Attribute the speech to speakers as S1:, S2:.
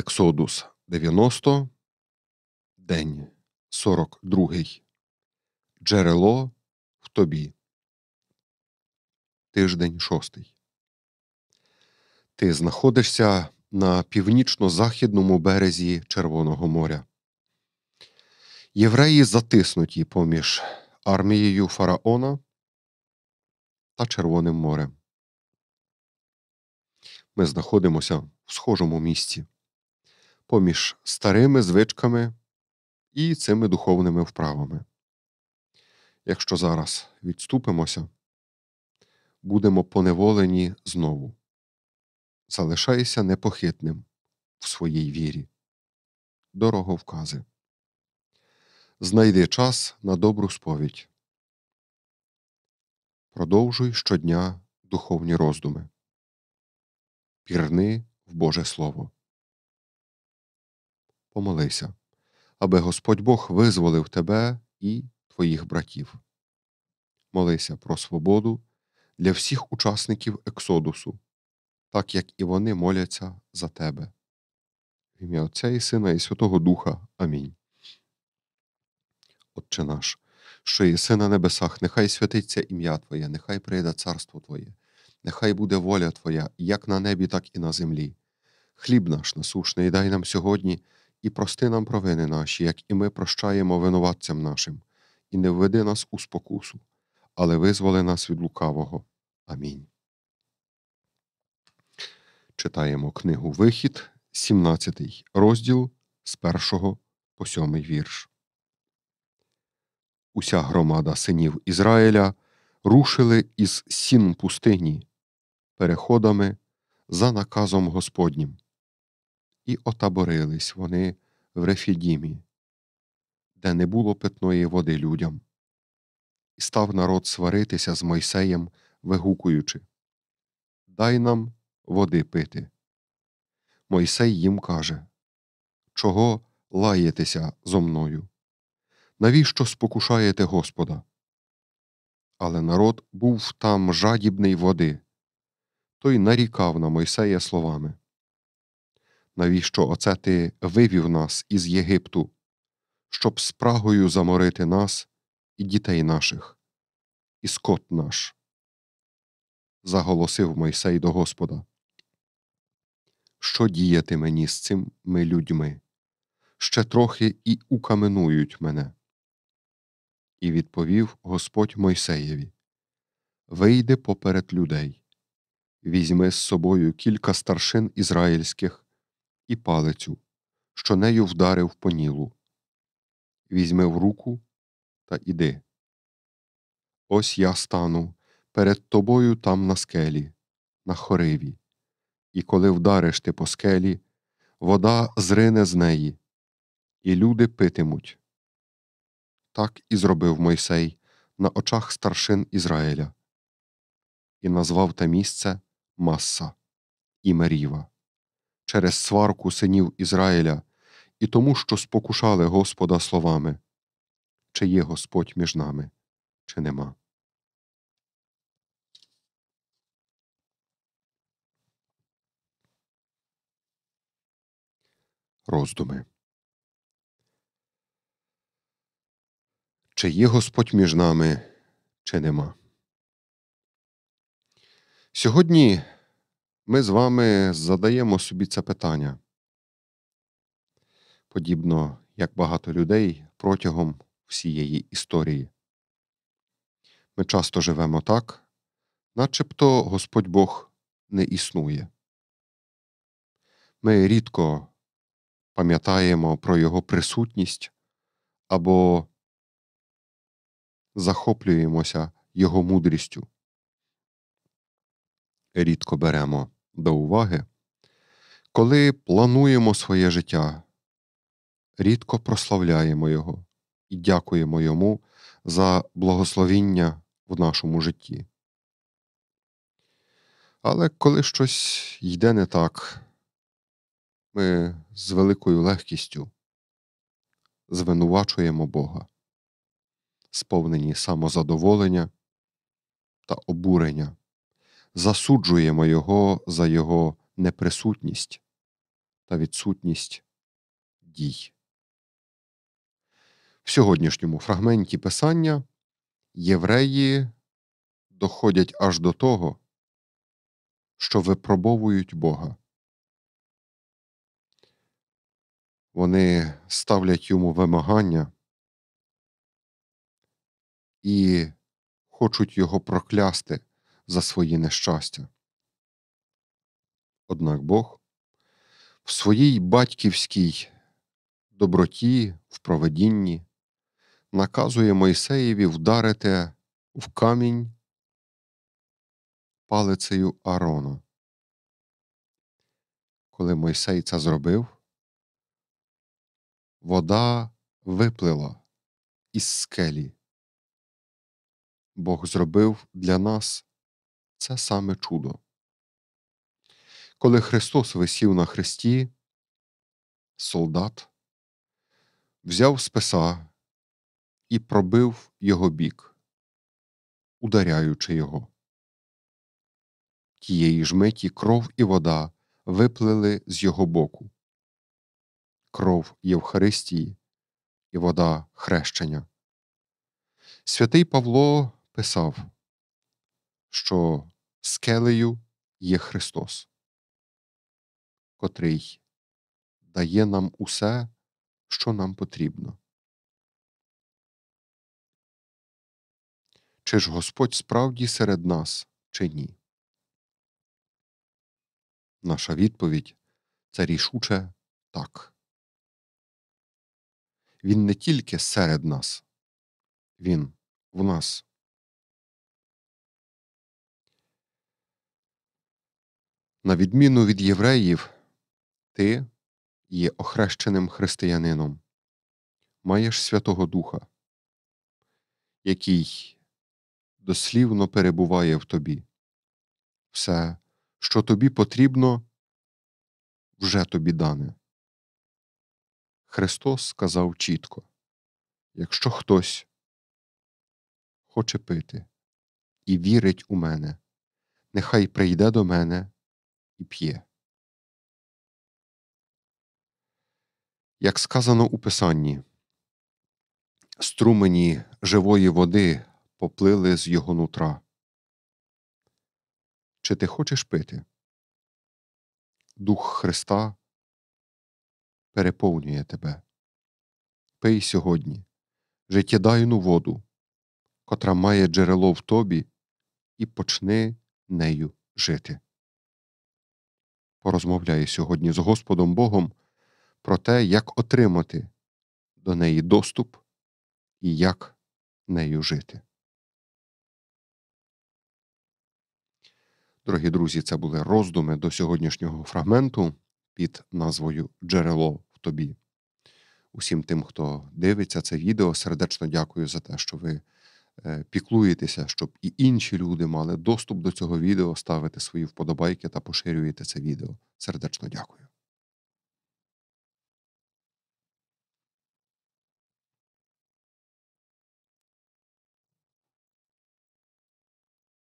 S1: Ексодус 90, День 42. Джерело в тобі. Тиждень 6. Ти знаходишся на північно-західному березі Червоного моря. Євреї затиснуті поміж армією фараона та Червоним морем. Ми знаходимося в схожому місці поміж старими звичками і цими духовними вправами. Якщо зараз відступимося, будемо поневолені знову. Залишайся непохитним в своїй вірі. Дороговкази. Знайди час на добру сповідь. Продовжуй щодня духовні роздуми. Пірни в Боже Слово помолися, аби Господь Бог визволив тебе і твоїх братів. Молися про свободу для всіх учасників Ексодусу, так як і вони моляться за тебе. В ім'я Отця і Сина, і Святого Духа. Амінь. Отче наш, що єси на небесах, нехай святиться ім'я Твоє, нехай прийде царство Твоє, нехай буде воля Твоя, як на небі, так і на землі. Хліб наш насушний, дай нам сьогодні і прости нам провини наші, як і ми прощаємо винуватцям нашим, і не введи нас у спокусу, але визволи нас від лукавого. Амінь. Читаємо книгу Вихід, 17 розділ з 1 по 7 вірш. Уся громада синів Ізраїля рушили із сін пустині переходами за наказом Господнім і отаборились вони в Рефідімі, де не було питної води людям, і став народ сваритися з Мойсеєм, вигукуючи Дай нам води пити. Мойсей їм каже Чого лаєтеся зо мною? Навіщо спокушаєте Господа? Але народ був там жадібний води, той нарікав на Мойсея словами навіщо оце ти вивів нас із Єгипту, щоб спрагою заморити нас і дітей наших, і скот наш. Заголосив Мойсей до Господа. Що діяти мені з цими людьми? Ще трохи і укаменують мене. І відповів Господь Мойсеєві: Вийди поперед людей, візьми з собою кілька старшин ізраїльських і палицю, що нею вдарив по нілу. Візьми в руку та іди. Ось я стану перед тобою там на скелі, на хориві, і коли вдариш ти по скелі, вода зрине з неї, і люди питимуть. Так і зробив Мойсей на очах старшин Ізраїля, і назвав те місце Маса і Меріва через сварку синів Ізраїля і тому, що спокушали Господа словами, чи є Господь між нами, чи нема. Роздуми. Чи є Господь між нами, чи нема? Сьогодні ми з вами задаємо собі це питання. Подібно як багато людей протягом всієї історії. Ми часто живемо так, начебто Господь Бог не існує. Ми рідко пам'ятаємо про Його присутність або захоплюємося Його мудрістю. Рідко беремо до уваги, коли плануємо своє життя, рідко прославляємо Його і дякуємо Йому за благословіння в нашому житті. Але коли щось йде не так, ми з великою легкістю звинувачуємо Бога, сповнені самозадоволення та обурення засуджуємо Його за Його неприсутність та відсутність дій. В сьогоднішньому фрагменті Писання євреї доходять аж до того, що випробовують Бога. Вони ставлять йому вимагання і хочуть його проклясти за свої нещастя. Однак Бог в своїй батьківській доброті, в проведінні наказує Мойсеєві вдарити в камінь палицею Арона. Коли Мойсей це зробив, вода виплила із скелі. Бог зробив для нас це саме чудо. Коли Христос висів на хресті, солдат взяв списа і пробив його бік, ударяючи його. Тієї ж миті кров і вода виплили з його боку. Кров Євхаристії і вода хрещення. Святий Павло писав що скелею є Христос, котрий дає нам усе, що нам потрібно. Чи ж Господь справді серед нас, чи ні? Наша відповідь це рішуче так. Він не тільки серед нас, він в нас. На відміну від євреїв, ти є охрещеним християнином, маєш Святого Духа, який дослівно перебуває в тобі. Все, що тобі потрібно, вже тобі дане. Христос сказав чітко: якщо хтось хоче пити і вірить у мене, нехай прийде до мене і п'є. Як сказано у Писанні, струмені живої води поплили з його нутра. Чи ти хочеш пити? Дух Христа переповнює тебе. Пий сьогодні життєдайну воду, котра має джерело в тобі, і почни нею жити порозмовляє сьогодні з Господом Богом про те, як отримати до неї доступ і як нею жити. Дорогі друзі, це були роздуми до сьогоднішнього фрагменту під назвою Джерело в тобі. Усім тим, хто дивиться це відео, сердечно дякую за те, що ви. Е, піклуєтеся, щоб і інші люди мали доступ до цього відео, ставите свої вподобайки та поширюєте це відео. Сердечно дякую.